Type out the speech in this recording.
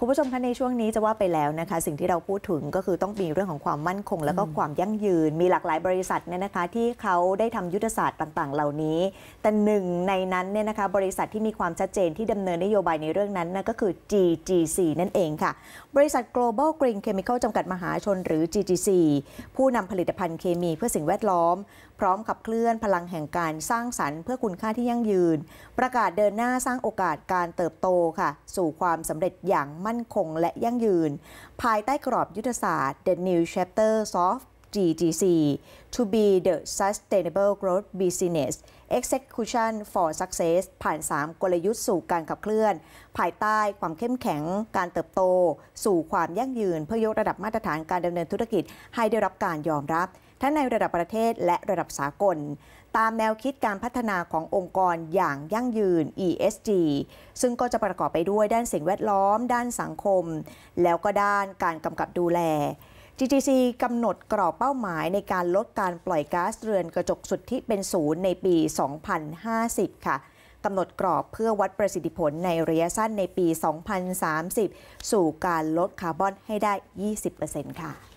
คุณผู้ชมคะในช่วงนี้จะว่าไปแล้วนะคะ สิ่งที่เราพูดถึงก็คือต้องมีเรื่องของความมั่นคง แล้วก็ความยั่งยืน มีหลากหลายบริษัทเนี่ยนะคะที่เขาได้ทำยุทธศาสตร์ต่างๆ เหล่านี้ แต่หนึ่งในนั้นเนี่ยนะคะบริษัทที่มีความชัดเจนที่ดำเนินนโยบายในเรื่องนั้นนะก็คือ GGC นั่นเองค่ะ บริษัท Global Green Chemical จำกัดมหาชนหรือ GGC ผู้นำผลิตภัณฑ์เคมีเพื่อสิ่งแวดล้อม พร้อมขับเคลื่อนพลังแห่งการสร้างสรรค์เพื่อคุณค่าที่ยั่งยืน ประกาศเดินหน้าสร้างโอกาสการเติบโตค่ะสู่ความสำเร็จอย่างมั่นคงและยั่งยืน ภายใต้กรอบยุทธศาสตร์ The New Chapter of GGC to be the Sustainable Growth Business Execution for Success ผ่าน 3 กลยุทธ์สู่การขับเคลื่อน ภายใต้ความเข้มแข็งการเติบโต สู่ความยั่งยืนเพื่อยกระดับมาตรฐานการดำเนินธุรกิจให้ได้รับการยอมรับทั้งในระดับประเทศและระดับสากล ตามแนวคิดการพัฒนาขององค์กรอย่างยั่งยืน ESG ซึ่งก็จะประกอบไปด้วยด้านสิ่งแวดล้อม ด้านสังคม แล้วก็ด้านการกำกับดูแล GTC กำหนดกรอบเป้าหมายในการลดการปล่อยก๊าซเรือนกระจกสุดที่เป็นศูนย์ในปี 2050 ค่ะกำหนดกรอบเพื่อวัดประสิทธิผลในระยะสั้นในปี 2030 สู่การลดคาร์บอนให้ได้ 20%ค่ะ